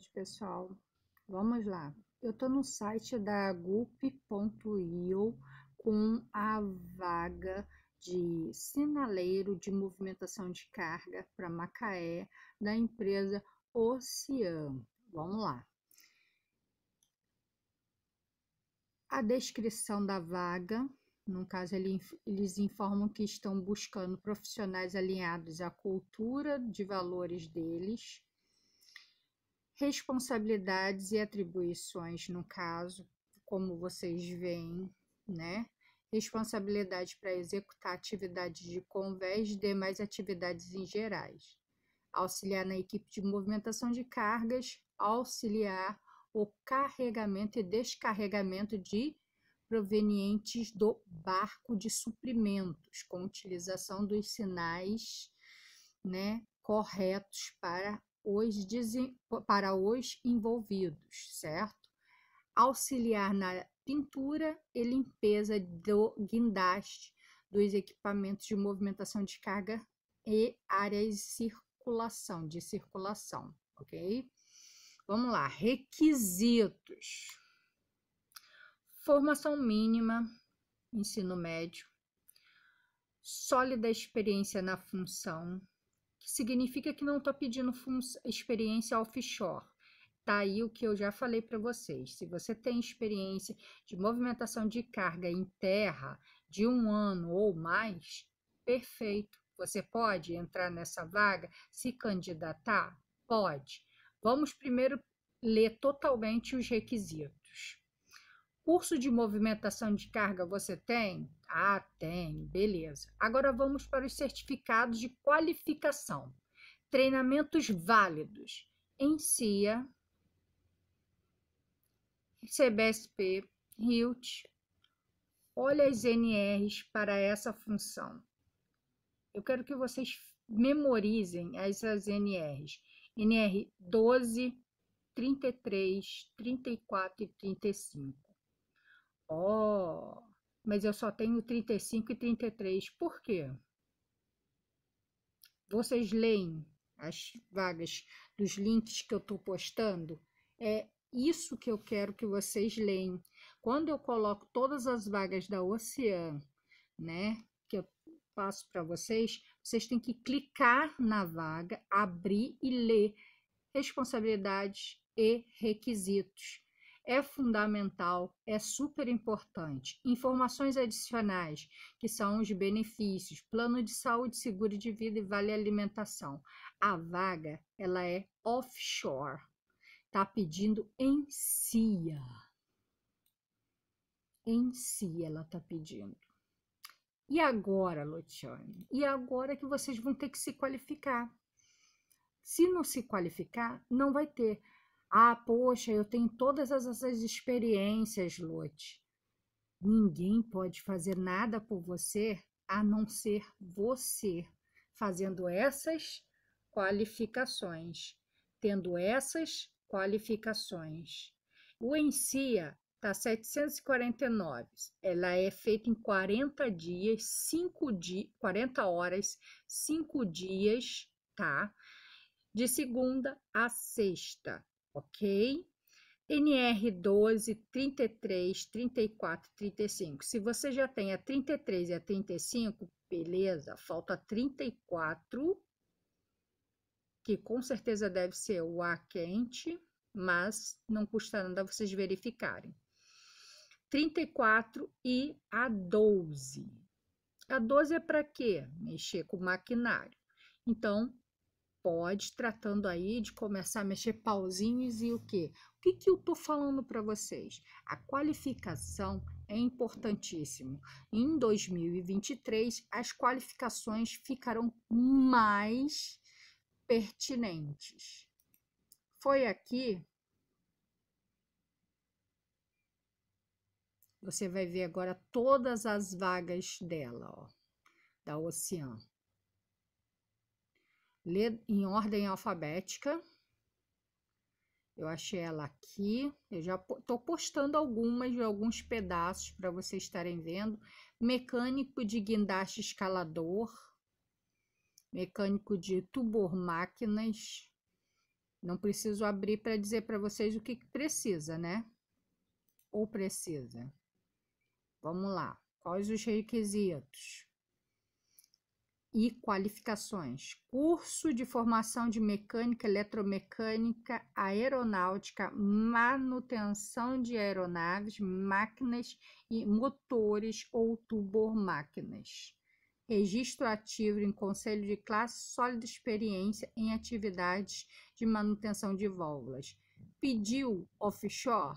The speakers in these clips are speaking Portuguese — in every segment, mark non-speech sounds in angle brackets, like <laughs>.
tarde, pessoal. Vamos lá. Eu estou no site da gup.io com a vaga de sinaleiro de movimentação de carga para Macaé da empresa Oceano. Vamos lá. A descrição da vaga, no caso, eles informam que estão buscando profissionais alinhados à cultura de valores deles responsabilidades e atribuições no caso, como vocês veem, né? Responsabilidade para executar atividades de convés e demais atividades em gerais. Auxiliar na equipe de movimentação de cargas, auxiliar o carregamento e descarregamento de provenientes do barco de suprimentos, com utilização dos sinais né, corretos para os, para os envolvidos, certo? Auxiliar na pintura e limpeza do guindaste dos equipamentos de movimentação de carga e áreas de circulação, de circulação, ok? Vamos lá, requisitos. Formação mínima, ensino médio, sólida experiência na função, que significa que não está pedindo experiência offshore. Tá aí o que eu já falei para vocês. Se você tem experiência de movimentação de carga em terra de um ano ou mais, perfeito. Você pode entrar nessa vaga, se candidatar? Pode. Vamos primeiro ler totalmente os requisitos. Curso de movimentação de carga você tem? Ah, tem, beleza. Agora vamos para os certificados de qualificação. Treinamentos válidos. Em CIA, CBSP, Hilt, Olha as NRs para essa função. Eu quero que vocês memorizem essas NRs. NR 12, 33, 34 e 35. Ó, oh, mas eu só tenho 35 e 33. Por quê? Vocês leem as vagas dos links que eu estou postando? É isso que eu quero que vocês leem. Quando eu coloco todas as vagas da Ocean, né, que eu passo para vocês, vocês têm que clicar na vaga, abrir e ler responsabilidades e requisitos é fundamental, é super importante. Informações adicionais, que são os benefícios, plano de saúde, seguro de vida e vale alimentação. A vaga, ela é offshore. Tá pedindo em CIA. Em CIA ela tá pedindo. E agora, Luciane? E agora que vocês vão ter que se qualificar. Se não se qualificar, não vai ter. Ah, poxa, eu tenho todas essas experiências, Lote. Ninguém pode fazer nada por você a não ser você, fazendo essas qualificações, tendo essas qualificações. O ENSIA está 749. Ela é feita em 40 dias, 5 di 40 horas, 5 dias, tá? De segunda a sexta ok? NR 12, 33, 34, 35. Se você já tem a 33 e a 35, beleza, falta 34, que com certeza deve ser o ar quente, mas não custa nada vocês verificarem. 34 e a 12. A 12 é para quê? Mexer com o maquinário. Então, pode, tratando aí de começar a mexer pauzinhos e o quê? O que, que eu tô falando para vocês? A qualificação é importantíssimo. Em 2023, as qualificações ficarão mais pertinentes. Foi aqui. Você vai ver agora todas as vagas dela, ó, da Oceano ler em ordem alfabética. Eu achei ela aqui. Eu já estou postando algumas, alguns pedaços para vocês estarem vendo. Mecânico de guindaste escalador. Mecânico de tubor máquinas. Não preciso abrir para dizer para vocês o que, que precisa, né? Ou precisa. Vamos lá. Quais os requisitos? e qualificações. Curso de formação de mecânica, eletromecânica, aeronáutica, manutenção de aeronaves, máquinas e motores ou turbomáquinas. Registro ativo em conselho de classe, sólida experiência em atividades de manutenção de válvulas. Pediu offshore?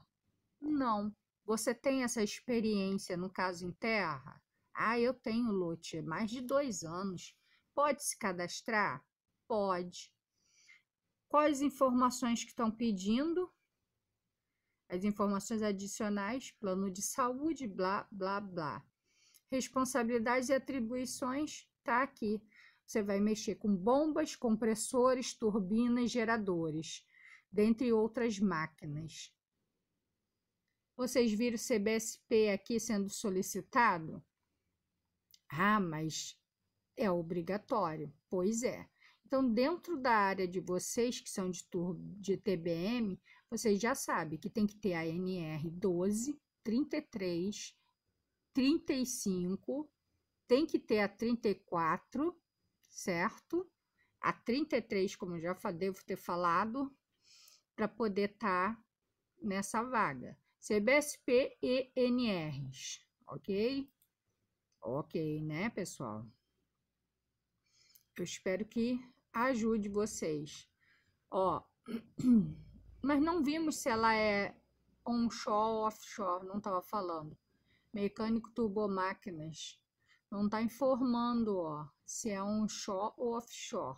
Não. Você tem essa experiência no caso em terra? Ah, eu tenho lote mais de dois anos. Pode se cadastrar? Pode. Quais informações que estão pedindo? As informações adicionais, plano de saúde, blá, blá, blá. Responsabilidades e atribuições, tá aqui. Você vai mexer com bombas, compressores, turbinas, geradores, dentre outras máquinas. Vocês viram o CBSP aqui sendo solicitado? Ah, mas é obrigatório. Pois é. Então, dentro da área de vocês que são de, de TBM, vocês já sabem que tem que ter a NR 12, 33, 35, tem que ter a 34, certo? A 33, como eu já devo ter falado, para poder estar tá nessa vaga. CBSP e NRs, ok? Ok, né, pessoal? Eu espero que ajude vocês. Ó, mas <clears throat> não vimos se ela é onshore ou offshore, não estava falando. Mecânico turbomáquinas. Não está informando, ó, se é onshore ou offshore.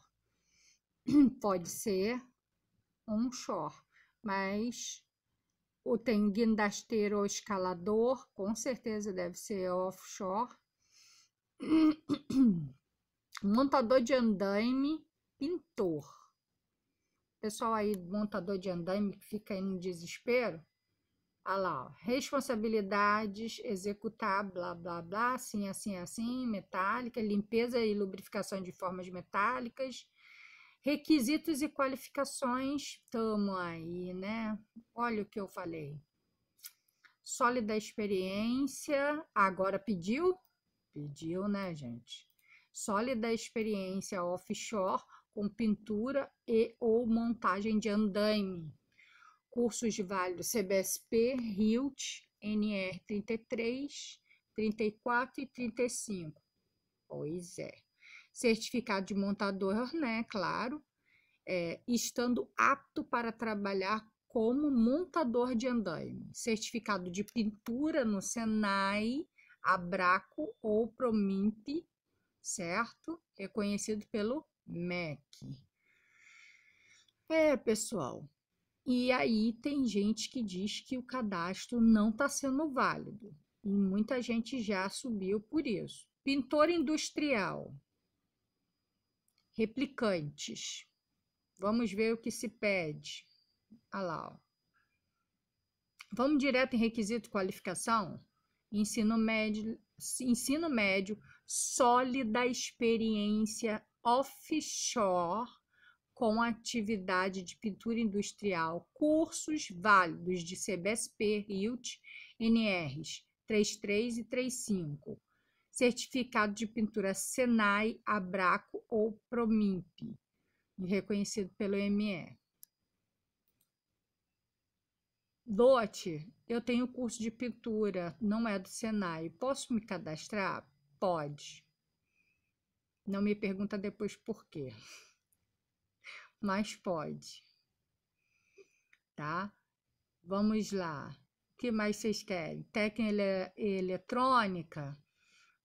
<clears throat> Pode ser onshore, mas ou tem guindasteiro ou escalador, com certeza deve ser offshore <coughs> montador de andaime, pintor. Pessoal aí, montador de andaime, que fica aí no desespero. Olha lá, ó. responsabilidades, executar, blá, blá, blá, assim, assim, assim, metálica, limpeza e lubrificação de formas metálicas, requisitos e qualificações, tamo aí, né? Olha o que eu falei. Sólida experiência, agora pediu pediu, né, gente? Sólida experiência offshore com pintura e ou montagem de andaime. Cursos de válido CBSP, RILT, NR 33, 34 e 35. Pois é. Certificado de montador, né? Claro. É, estando apto para trabalhar como montador de andaime. Certificado de pintura no Senai Abraco ou Promint, certo? Reconhecido pelo MEC. É, pessoal. E aí tem gente que diz que o cadastro não está sendo válido. E muita gente já subiu por isso. Pintor industrial. Replicantes. Vamos ver o que se pede. Olha lá. Ó. Vamos direto em requisito de qualificação? ensino médio, ensino médio sólida experiência offshore com atividade de pintura industrial, cursos válidos de CBSP, IUT, NRs 33 e 35, certificado de pintura Senai, Abraco ou Promimp, reconhecido pelo ME. Dote eu tenho curso de pintura, não é do Senai. Posso me cadastrar? Pode. Não me pergunta depois por quê. <laughs> Mas pode. Tá? Vamos lá. O que mais vocês querem? Técnica eletrônica.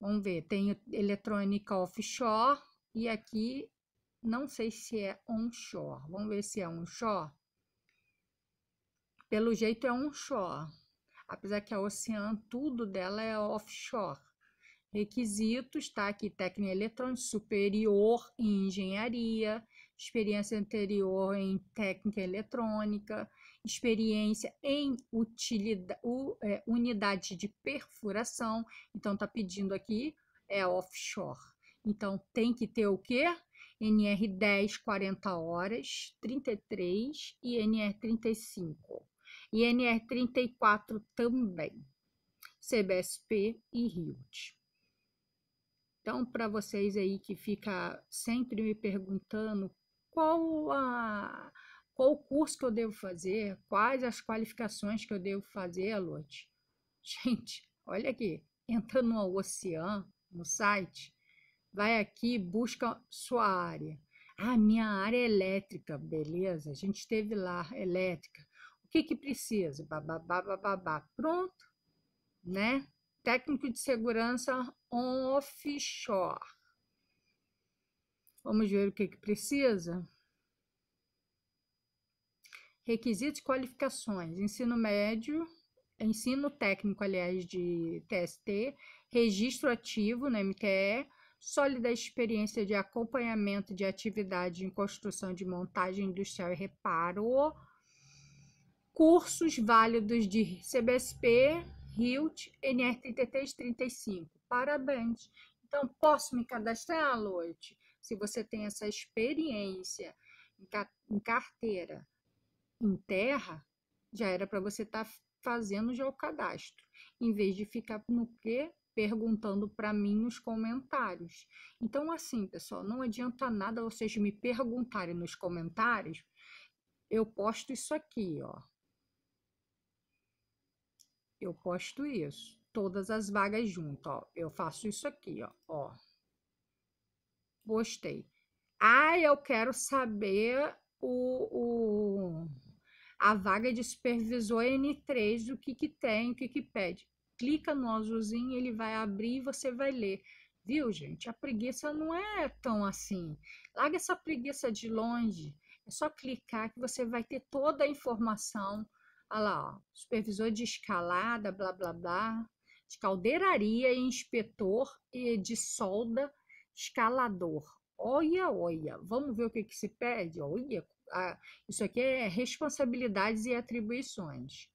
Vamos ver. Tem eletrônica offshore. E aqui, não sei se é onshore. Vamos ver se é onshore. Pelo jeito é onshore, apesar que a Ocean tudo dela é offshore. Requisitos, tá aqui técnica eletrônica superior em engenharia, experiência anterior em técnica eletrônica, experiência em utilidade, é, unidade de perfuração. Então tá pedindo aqui é offshore. Então tem que ter o quê? NR 10 40 horas, 33 e NR 35 e NR34 também, CBSP e RIUT. Então, para vocês aí que fica sempre me perguntando qual a qual o curso que eu devo fazer, quais as qualificações que eu devo fazer, Lote. <laughs> Gente, olha aqui, entra no Oceano no site, vai aqui, busca sua área. Ah, minha área é elétrica, beleza? A gente teve lá elétrica que, que precisa? Bababá, bababá. Pronto, né? Técnico de segurança offshore. Vamos ver o que, que precisa. Requisitos e qualificações: ensino médio, ensino técnico, aliás, de TST, registro ativo na MTE, sólida experiência de acompanhamento de atividade em construção de montagem industrial e reparo cursos válidos de CBSP, HILT, NR3335. Parabéns! Então, posso me cadastrar, Loite? Se você tem essa experiência em carteira em terra, já era para você estar tá fazendo já o cadastro, em vez de ficar no quê? Perguntando para mim nos comentários. Então, assim, pessoal, não adianta nada vocês me perguntarem nos comentários. Eu posto isso aqui, ó eu posto isso. Todas as vagas junto, ó. Eu faço isso aqui, ó. ó. Postei. Ah, eu quero saber o, o, a vaga de supervisor N3, o que que tem, o que que pede. Clica no azulzinho, ele vai abrir e você vai ler. Viu, gente? A preguiça não é tão assim. Larga essa preguiça de longe. É só clicar que você vai ter toda a informação Olha lá, ó, supervisor de escalada, blá blá blá, de caldeiraria, inspetor e de solda, escalador. Olha, olha, vamos ver o que, que se pede? Olha, a, isso aqui é responsabilidades e atribuições.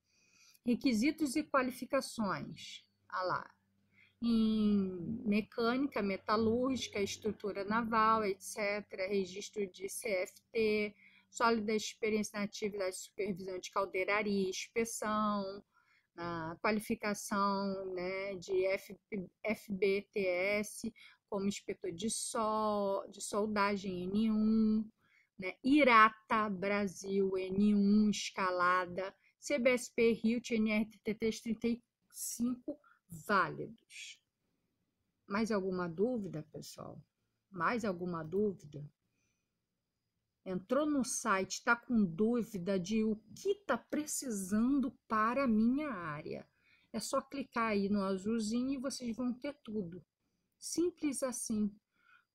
Requisitos e qualificações. Olha lá. Em mecânica, metalúrgica, estrutura naval, etc., registro de CFT, sólida experiência na atividade de supervisão de caldeiraria, inspeção, na qualificação né, de FB, FBTS como inspetor de, sol, de soldagem N1, né, Irata Brasil N1 escalada, CBSP RILT nr 335 válidos. Mais alguma dúvida, pessoal? Mais alguma dúvida? entrou no site, está com dúvida de o que está precisando para a minha área. É só clicar aí no azulzinho e vocês vão ter tudo. Simples assim.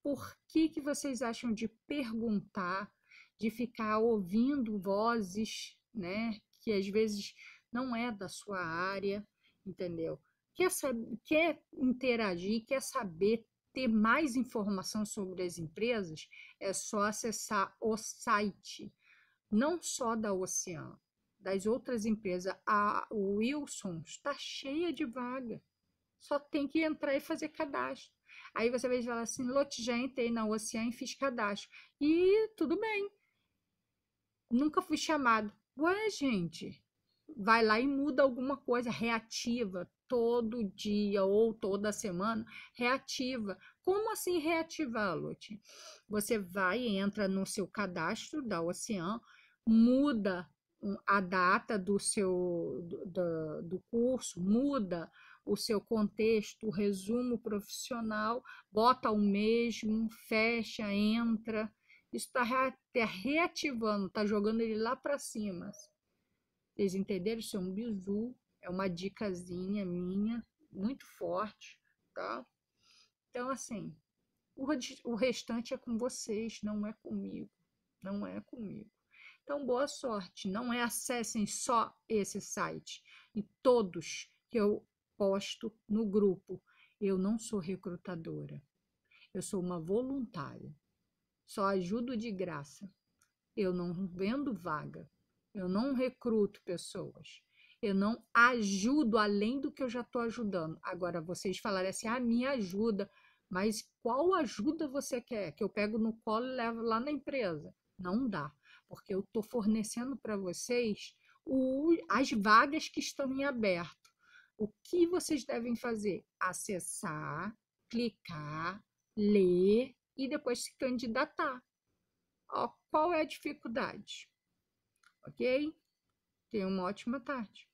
Por que, que vocês acham de perguntar, de ficar ouvindo vozes, né? Que às vezes não é da sua área, entendeu? Quer, saber, quer interagir, quer saber ter mais informação sobre as empresas, é só acessar o site, não só da Oceano, das outras empresas. A Wilson está cheia de vaga, só tem que entrar e fazer cadastro. Aí você vai falar assim: Lote, já entrei na Oceano e fiz cadastro. E tudo bem, nunca fui chamado. Ué, gente, vai lá e muda alguma coisa reativa todo dia ou toda semana, reativa. Como assim reativar, lo Você vai entra no seu cadastro da Ocean, muda a data do seu do, do curso, muda o seu contexto, o resumo profissional, bota o mesmo, fecha, entra. Isso está tá reativando, está jogando ele lá para cima. Assim vocês entenderem, isso é um bizu, é uma dicasinha minha, muito forte, tá? Então, assim, o, o restante é com vocês, não é comigo, não é comigo. Então, boa sorte, não é acessem só esse site, e todos que eu posto no grupo. Eu não sou recrutadora, eu sou uma voluntária, só ajudo de graça, eu não vendo vaga. Eu não recruto pessoas. Eu não ajudo além do que eu já estou ajudando. Agora, vocês falarem assim, ah, minha ajuda. Mas qual ajuda você quer? Que eu pego no colo e levo lá na empresa? Não dá, porque eu estou fornecendo para vocês o, as vagas que estão em aberto. O que vocês devem fazer? Acessar, clicar, ler e depois se candidatar. Ó, qual é a dificuldade? ok? Tenha uma ótima tarde.